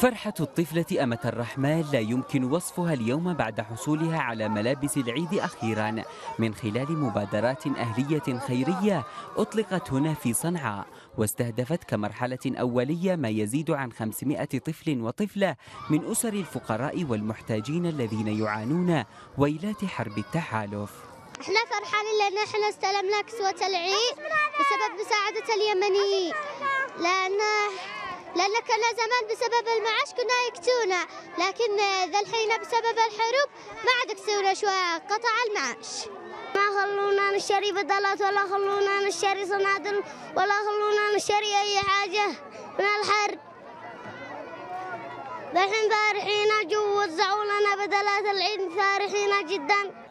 فرحة الطفلة أمة الرحمن لا يمكن وصفها اليوم بعد حصولها على ملابس العيد أخيرا من خلال مبادرات أهلية خيرية أطلقت هنا في صنعاء واستهدفت كمرحلة أولية ما يزيد عن 500 طفل وطفلة من أسر الفقراء والمحتاجين الذين يعانون ويلات حرب التحالف احنا فرحانين لان احنا استلمنا كسوة العيد بسبب مساعدة اليمنيين لان لأن كنا زمان بسبب المعاش كنا يكتونا لكن ذا الحين بسبب الحروب ما عاد يكتونا شوية قطع المعاش ما خلونا نشتري بدلات ولا خلونا نشتري صنادل ولا خلونا نشتري أي حاجة من الحرب الحين فارحين جو وزعوا لنا بدلات العيد فارحين جداً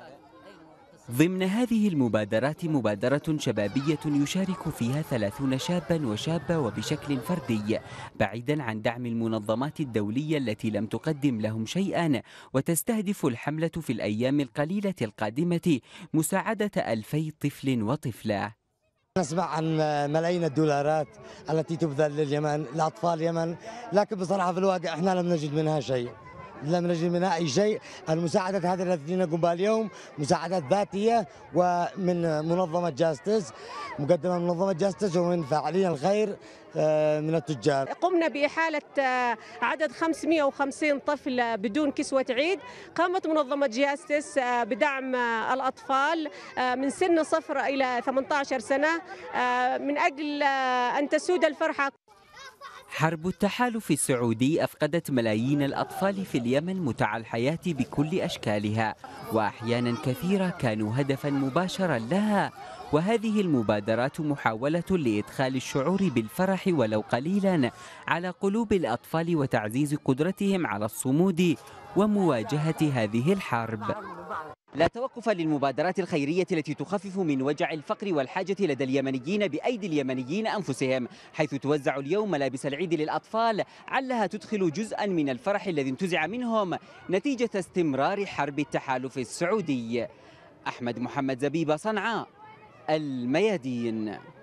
ضمن هذه المبادرات مبادرة شبابية يشارك فيها ثلاثون شابا وشابة وبشكل فردي بعيدا عن دعم المنظمات الدولية التي لم تقدم لهم شيئا وتستهدف الحملة في الأيام القليلة القادمة مساعدة ألفي طفل وطفلة نسمع عن ملايين الدولارات التي تبذل لليمن لاطفال اليمن لكن بصراحه في الواقع احنا لم نجد منها شيء لم نجد منها اي شيء المساعدة هذه التي نقوم بها اليوم مساعدات ذاتيه ومن منظمه جاستس مقدمه من منظمه جاستس ومن فاعلين الخير آه، من التجار قمنا بإحالة آه، عدد 550 طفل بدون كسوة عيد قامت منظمة جاستس آه، بدعم الأطفال من سن صفر إلى 18 سنة من أجل أن تسود الفرحة حرب التحالف السعودي أفقدت ملايين الأطفال في اليمن متع الحياة بكل أشكالها وأحيانا كثيرة كانوا هدفا مباشرا لها وهذه المبادرات محاولة لإدخال الشعور بالفرح ولو قليلا على قلوب الأطفال وتعزيز قدرتهم على الصمود ومواجهة هذه الحرب لا توقف للمبادرات الخيرية التي تخفف من وجع الفقر والحاجة لدى اليمنيين بأيدي اليمنيين أنفسهم حيث توزع اليوم ملابس العيد للأطفال علها تدخل جزءا من الفرح الذي انتزع منهم نتيجة استمرار حرب التحالف السعودي أحمد محمد زبيبة صنعاء الميادين